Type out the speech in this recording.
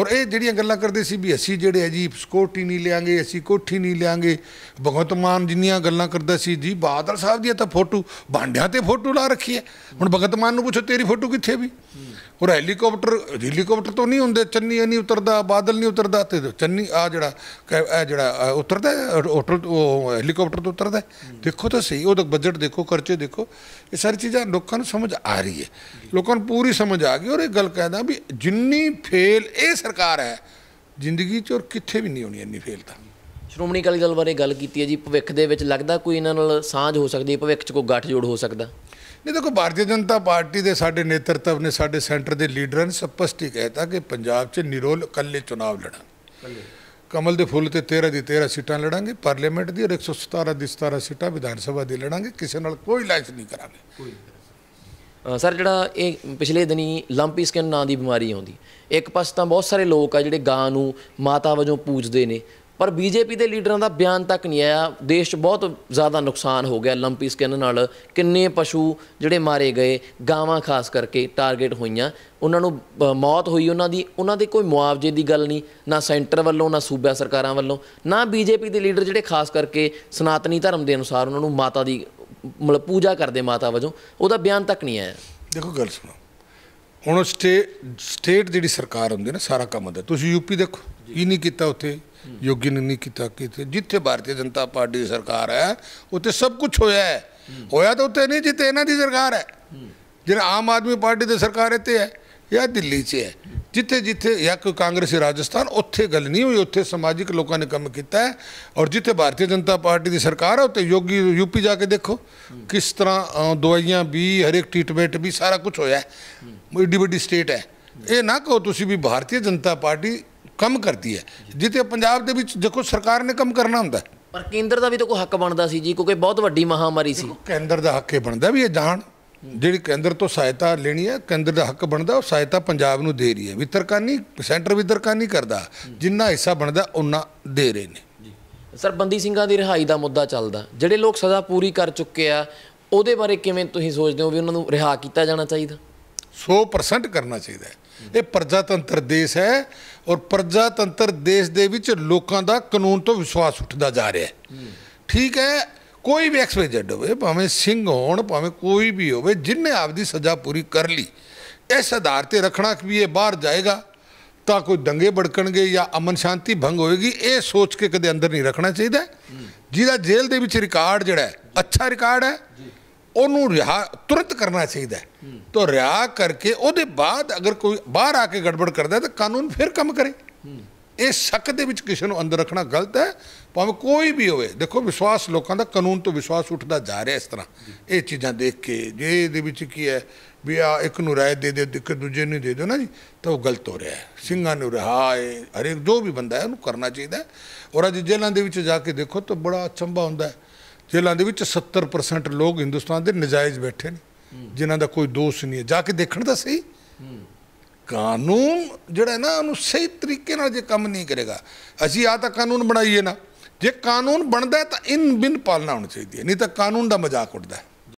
ਔਰ ਇਹ ਜਿਹੜੀਆਂ ਗੱਲਾਂ ਕਰਦੇ ਸੀ ਵੀ ਅਸੀਂ ਜਿਹੜੇ ਹੈ ਜੀ ਸਕੋਟੀ ਨਹੀਂ ਲਿਆਂਗੇ ਅਸੀਂ ਕੋਠੀ ਨਹੀਂ ਲਿਆਂਗੇ ਭਗਵੰਤ ਮਾਨ ਜਿੰਨੀਆਂ ਗੱਲਾਂ ਕਰਦਾ ਸੀ ਜੀ ਬਾਦਲ ਸਾਹਿਬ ਦੀ ਤਾਂ ਫੋਟੋ ਭਾਂਡਿਆਂ ਤੇ ਫੋਟੋ ਲਾ ਰੱਖੀ ਹੈ ਹੁਣ ਭਗਵੰਤ ਮਾਨ ਨੂੰ ਪੁੱਛੋ ਤੇਰੀ ਫੋਟੋ ਕਿੱਥੇ ਵੀ ਔਰ ਹੈਲੀਕਾਪਟਰ ਹੈਲੀਕਾਪਟਰ ਤੋਂ ਨਹੀਂ ਹੁੰਦੇ ਚੰਨੀ ਨਹੀਂ ਉਤਰਦਾ ਬਾਦਲ ਨਹੀਂ ਉਤਰਦਾ ਤੇ ਚੰਨੀ ਆ ਜਿਹੜਾ ਇਹ ਜਿਹੜਾ ਉਤਰਦਾ ਹੋਟਲ ਹੈਲੀਕਾਪਟਰ ਤੋਂ ਉਤਰਦਾ ਦੇਖੋ ਤਾਂ ਸਹੀ ਉਹਦਾ ਬਜਟ ਦੇਖੋ ਖਰਚੇ ਦੇਖੋ ਇਹ ਸਾਰੀ ਚੀਜ਼ਾਂ ਲੋਕਾਂ ਨੂੰ ਸਮਝ ਆ ਰਹੀ ਹੈ ਲੋਕਾਂ ਨੂੰ ਪੂਰੀ ਸਮਝ ਆ ਗਈ ਔਰ ਇਹ ਗੱਲ ਕਹਿੰਦਾ ਵੀ ਜਿੰਨੀ ਫੇਲ ਇਹ ਸਰਕਾਰ ਹੈ ਜ਼ਿੰਦਗੀ 'ਚ ਔਰ ਕਿੱਥੇ ਵੀ ਨਹੀਂ ਹੋਣੀ ਇੰਨੀ ਫੇਲ ਤਾਂ ਸ਼੍ਰੋਮਣੀ ਅਕਾਲੀ ਦਲ ਬਾਰੇ ਗੱਲ ਕੀਤੀ ਹੈ ਜੀ ਭਵਿੱਖ ਦੇ ਵਿੱਚ ਲੱਗਦਾ ਕੋਈ ਇਹਨਾਂ ਨਾਲ ਸਾਂਝ ਹੋ ਸਕਦੀ ਹੈ ਭਵਿੱਖ 'ਚ ਕੋਈ ਗੱਠਜੋੜ ਹੋ ਸਕਦਾ ਨਹੀਂ ਦੇਖੋ ਭਾਰਤੀ ਜਨਤਾ ਪਾਰਟੀ ਦੇ ਸਾਡੇ ਨੇਤਰਤਵ ਨੇ ਸਾਡੇ ਸੈਂਟਰ ਦੇ ਲੀਡਰਾਂ ਨੇ ਸਪਸ਼ਟ ਹੀ ਕਹਿਤਾ ਕਿ ਪੰਜਾਬ 'ਚ ਨਿਰੋਲ ਇਕੱਲੇ ਚੋਣ ਲੜਾਂ ਕਮਲ ਦੇ ਫੁੱਲ ਤੇ 13 ਦੀ 13 ਸੀਟਾਂ ਲੜਾਂਗੇ ਪਾਰਲੀਮੈਂਟ ਦੀ ਔਰ 117 ਦੀ 17 ਸੀਟਾਂ ਵਿਧਾਨ ਸਭਾ ਦੀ ਲੜਾਂਗੇ ਕਿਸੇ ਨਾਲ ਕੋਈ ਲਾਇਸ ਨਹੀਂ ਕਰਾਂਗੇ ਸਰ ਜਿਹੜਾ ਇਹ ਪਿਛਲੇ ਦਿਨੀ ਲੰਪੀ ਸਕਿਨ ਨਾਂ ਦੀ ਬਿਮਾਰੀ ਆਉਂਦੀ ਇੱਕ ਪਾਸੇ ਤਾਂ ਬਹੁਤ ਸਾਰੇ ਲੋਕ ਆ ਜਿਹੜੇ ਗਾਂ ਨੂੰ ਮਾਤਾ ਵਜੋਂ ਪੂਜਦੇ ਨੇ ਪਰ ਬੀਜੇਪੀ ਦੇ ਲੀਡਰਾਂ ਦਾ ਬਿਆਨ ਤੱਕ ਨਹੀਂ ਆਇਆ ਦੇਸ਼ 'ਚ ਬਹੁਤ ਜ਼ਿਆਦਾ ਨੁਕਸਾਨ ਹੋ ਗਿਆ ਲੰਪੀ ਸਕਿਨ ਨਾਲ ਕਿੰਨੇ ਪਸ਼ੂ ਜਿਹੜੇ ਮਾਰੇ ਗਏ ਗਾਵਾਂ ਖਾਸ ਕਰਕੇ ਟਾਰਗੇਟ ਹੋਈਆਂ ਉਹਨਾਂ ਨੂੰ ਮੌਤ ਹੋਈ ਉਹਨਾਂ ਦੀ ਉਹਨਾਂ ਦੇ ਕੋਈ ਮੁਆਵਜ਼ੇ ਦੀ ਗੱਲ ਨਹੀਂ ਨਾ ਸੈਂਟਰ ਵੱਲੋਂ ਨਾ ਸੂਬਾ ਸਰਕਾਰਾਂ ਵੱਲੋਂ ਨਾ ਬੀਜੇਪੀ ਦੇ ਲੀਡਰ ਜਿਹੜੇ ਖਾਸ ਕਰਕੇ ਸਨਾਤਨੀ ਧਰਮ ਦੇ ਅਨੁਸਾਰ ਉਹਨਾਂ ਨੂੰ ਮਾਤਾ ਦੀ ਮਤਲਬ ਪੂਜਾ ਕਰਦੇ ਮਾਤਾ ਵਜੋਂ ਉਹਦਾ ਬਿਆਨ ਤੱਕ ਨਹੀਂ ਆਇਆ ਦੇਖੋ ਗੱਲ ਸੁਣੋ ਹੁਣ ਸਟੇਟ ਸਟੇਟ ਜਿਹੜੀ ਸਰਕਾਰ ਹੁੰਦੀ ਨਾ ਸਾਰਾ ਕੰਮ ਹੁੰਦਾ ਤੁਸੀਂ ਯੂਪੀ ਦੇਖੋ ਇਹ ਨਹੀਂ ਕੀਤਾ ਉੱਥੇ ਯੋਗੀ ਨੇ ਨਹੀਂ ਕੀਤਾ ਕਿਤੇ ਜਿੱਥੇ ਭਾਰਤੀ ਜਨਤਾ ਪਾਰਟੀ ਦੀ ਸਰਕਾਰ ਹੈ ਉੱਥੇ ਸਭ ਕੁਝ ਹੋਇਆ ਹੈ ਹੋਇਆ ਤਾਂ ਉੱਥੇ ਨਹੀਂ ਜਿੱਥੇ ਇਹਨਾਂ ਦੀ ਸਰਕਾਰ ਹੈ ਜਿਹੜਾ ਆਮ ਆਦਮੀ ਪਾਰਟੀ ਦੀ ਸਰਕਾਰ ਇੱਥੇ ਹੈ ਜਾਂ ਦਿੱਲੀ 'ਚ ਹੈ ਜਿੱਥੇ ਜਿੱਥੇ ਜਾਂ ਕੋਈ ਕਾਂਗਰਸੀ ਰਾਜਸਥਾਨ ਉੱਥੇ ਗੱਲ ਨਹੀਂ ਹੋਈ ਉੱਥੇ ਸਮਾਜਿਕ ਲੋਕਾਂ ਨੇ ਕੰਮ ਕੀਤਾ ਹੈ ਔਰ ਜਿੱਥੇ ਭਾਰਤੀ ਜਨਤਾ ਪਾਰਟੀ ਦੀ ਸਰਕਾਰ ਹੈ ਉੱਥੇ ਯੋਗੀ ਯੂਪੀ ਜਾ ਕੇ ਦੇਖੋ ਕਿਸ ਤਰ੍ਹਾਂ ਦਵਾਈਆਂ ਵੀ ਹਰੇਕ ਟ੍ਰੀਟਮੈਂਟ ਵੀ ਸਾਰਾ ਕੁਝ ਹੋਇਆ ਹੈ ਏਡੀ ਵੱਡੀ ਸਟੇਟ ਹੈ ਇਹ ਨਾ ਕਹੋ ਤੁਸੀਂ ਵੀ ਭਾਰਤੀ ਜਨਤਾ ਪਾਰਟੀ ਕੰਮ ਕਰਦੀ ਹੈ ਜਿੱਥੇ ਪੰਜਾਬ ਦੇ ਵਿੱਚ ਦੇਖੋ ਸਰਕਾਰ ਨੇ ਕੰਮ ਕਰਨਾ ਹੁੰਦਾ ਪਰ ਕੇਂਦਰ ਦਾ ਵੀ ਤਾਂ ਕੋਈ ਹੱਕ ਬਣਦਾ ਸੀ ਜੀ ਕਿਉਂਕਿ ਬਹੁਤ ਵੱਡੀ ਮਹਾਮਾਰੀ ਸੀ ਕੇਂਦਰ ਦਾ ਹੱਕ ਇਹ ਬਣਦਾ ਵੀ ਇਹ ਜਾਣ ਜਿਹੜੀ ਕੇਂਦਰ ਤੋਂ ਸਹਾਇਤਾ ਲੈਣੀ ਹੈ ਕੇਂਦਰ ਦਾ ਹੱਕ ਬਣਦਾ ਉਹ ਸਹਾਇਤਾ ਪੰਜਾਬ ਨੂੰ ਦੇ ਰਹੀ ਹੈ ਵਿਤਰਕਾਨੀ ਸੈਂਟਰ ਵਿਤਰਕਾਨੀ ਕਰਦਾ ਜਿੰਨਾ ਹਿੱਸਾ ਬਣਦਾ ਉਹਨਾਂ ਦੇ ਰਹੇ ਨੇ ਸਰ ਬੰਦੀ ਸਿੰਘਾਂ ਦੀ ਰਿਹਾਈ ਦਾ ਮੁੱਦਾ ਚੱਲਦਾ ਜਿਹੜੇ ਲੋਕ ਸਜ਼ਾ ਪੂਰੀ ਕਰ ਚੁੱਕੇ ਆ ਉਹਦੇ ਬਾਰੇ ਕਿਵੇਂ ਤੁਸੀਂ ਸੋਚਦੇ ਹੋ ਵੀ ਉਹਨਾਂ ਨੂੰ ਰਿਹਾ ਕੀਤਾ ਜਾਣਾ ਚਾਹੀਦਾ 100% ਕਰਨਾ ਚਾਹੀਦਾ ਇਹ ਪ੍ਰਜਾਤੰਤਰ ਦੇਸ਼ ਹੈ ਔਰ ਪ੍ਰਜਾਤੰਤਰ ਦੇਸ਼ ਦੇ ਵਿੱਚ ਲੋਕਾਂ ਦਾ ਕਾਨੂੰਨ ਤੋਂ ਵਿਸ਼ਵਾਸ ਉੱਠਦਾ ਜਾ ਰਿਹਾ ਹੈ ਠੀਕ ਹੈ ਕੋਈ ਵੀ ਐਕਸਵਾਈਜ਼ਡ ਹੋਵੇ ਭਾਵੇਂ ਸਿੰਘ ਹੋਣ ਭਾਵੇਂ ਕੋਈ ਵੀ ਹੋਵੇ ਜਿਨੇ ਆਪਦੀ ਸਜ਼ਾ ਪੂਰੀ ਕਰ ਲਈ ਇਸ ਆਧਾਰ ਤੇ ਰੱਖਣਾ ਕਿ ਵੀ ਇਹ ਬਾਹਰ ਜਾਏਗਾ ਤਾਂ ਕੋਈ ਦੰਗੇ ਭੜਕਣਗੇ ਜਾਂ ਅਮਨ ਸ਼ਾਂਤੀ ਭੰਗ ਹੋਏਗੀ ਇਹ ਸੋਚ ਕੇ ਕਦੇ ਅੰਦਰ ਨਹੀਂ ਰੱਖਣਾ ਚਾਹੀਦਾ ਜਿਹਦਾ ਜੇਲ੍ਹ ਦੇ ਵਿੱਚ ਰਿਕਾਰਡ ਜਿਹੜਾ ਅੱਛਾ ਰਿਕਾਰਡ ਹੈ ਉਹਨੂੰ ਰਿਹਾ ਤੁਰੰਤ ਕਰਨਾ ਚਾਹੀਦਾ ਤਾਂ ਰਿਹਾ ਕਰਕੇ ਉਹਦੇ ਬਾਅਦ ਅਗਰ ਕੋਈ ਬਾਹਰ ਆ ਕੇ ਗੜਬੜ ਕਰਦਾ ਤਾਂ ਕਾਨੂੰਨ ਫਿਰ ਕੰਮ ਕਰੇ ਇਹ ਸ਼ੱਕ ਦੇ ਵਿੱਚ ਕਿਸੇ ਨੂੰ ਅੰਦਰ ਰੱਖਣਾ ਗਲਤ ਹੈ ਭਾਵੇਂ ਕੋਈ ਵੀ ਹੋਵੇ ਦੇਖੋ ਵਿਸ਼ਵਾਸ ਲੋਕਾਂ ਦਾ ਕਾਨੂੰਨ ਤੋਂ ਵਿਸ਼ਵਾਸ ਉੱਠਦਾ ਜਾ ਰਿਹਾ ਇਸ ਤਰ੍ਹਾਂ ਇਹ ਚੀਜ਼ਾਂ ਦੇਖ ਕੇ ਜੇ ਇਹਦੇ ਵਿੱਚ ਕੀ ਹੈ ਵੀ ਆ ਇੱਕ ਨੂੰ ਰਾਏ ਦੇ ਦੇ ਇੱਕ ਦੂਜੇ ਨੂੰ ਦੇ ਦਿਓ ਨਾ ਜੀ ਤਾਂ ਉਹ ਗਲਤ ਹੋ ਰਿਹਾ ਹੈ ਸਿੰਘਾਂ ਨੂੰ ਰਹਾਏ ਹਰੇਕ ਜੋ ਵੀ ਬੰਦਾ ਹੈ ਉਹਨੂੰ ਕਰਨਾ ਚਾਹੀਦਾ ਔਰ ਅੱਜ ਜੇਲ੍ਹਾਂ ਦੇ ਵਿੱਚ ਜਾ ਕੇ ਦੇਖੋ ਤਾਂ ਬੜਾ ਚੰਬਾ ਹੁੰਦਾ ਹੈ ਜੇਲ੍ਹਾਂ ਦੇ ਵਿੱਚ 70% ਲੋਕ ਹਿੰਦੁਸਤਾਨ ਦੇ ਨਜਾਇਜ਼ ਬੈਠੇ ਨੇ ਜਿਨ੍ਹਾਂ ਦਾ ਕੋਈ ਦੋਸ਼ ਨਹੀਂ ਹੈ ਜਾ ਕੇ ਦੇਖਣ ਦਾ ਸਹੀ ਕਾਨੂੰਨ ਜਿਹੜਾ ਨਾ ਉਹਨੂੰ ਸਹੀ ਤਰੀਕੇ ਨਾਲ ਜੇ ਕੰਮ ਨਹੀਂ ਕਰੇਗਾ ਅਸੀਂ ਆ ਤਾਂ ਕਾਨੂੰਨ ਬਣਾਈਏ ਨਾ ਜੇ ਕਾਨੂੰਨ ਬਣਦਾ ਤਾਂ ਇਨ ਬਿਨ ਪਾਲਣਾ ਹੋਣੀ ਚਾਹੀਦੀ ਹੈ ਨਹੀਂ ਤਾਂ ਕਾਨੂੰਨ ਦਾ ਮਜ਼ਾਕ ਉੱਡਦਾ ਹੈ